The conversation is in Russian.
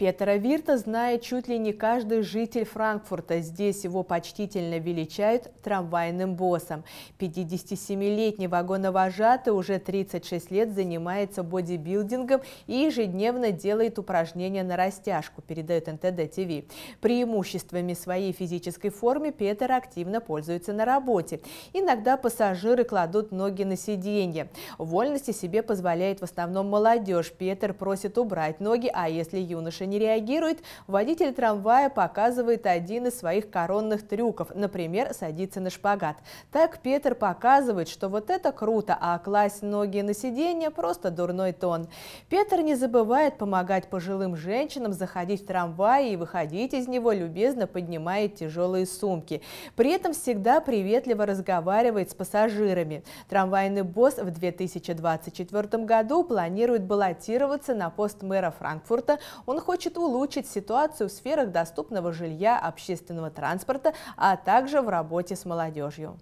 Петера Вирта знает чуть ли не каждый житель Франкфурта. Здесь его почтительно величают трамвайным боссом. 57-летний вагоновожатый уже 36 лет занимается бодибилдингом и ежедневно делает упражнения на растяжку, передает НТД-ТВ. Преимуществами своей физической формы Петр активно пользуется на работе. Иногда пассажиры кладут ноги на сиденье. Вольности себе позволяет в основном молодежь. Петр просит убрать ноги, а если юноша не реагирует, водитель трамвая показывает один из своих коронных трюков, например, садится на шпагат. Так Петр показывает, что вот это круто, а класть ноги на сиденье – просто дурной тон. Петр не забывает помогать пожилым женщинам заходить в трамвай и выходить из него, любезно поднимая тяжелые сумки. При этом всегда приветливо разговаривает с пассажирами. Трамвайный босс в 2024 году планирует баллотироваться на пост мэра Франкфурта. Он хочет хочет улучшить ситуацию в сферах доступного жилья, общественного транспорта, а также в работе с молодежью.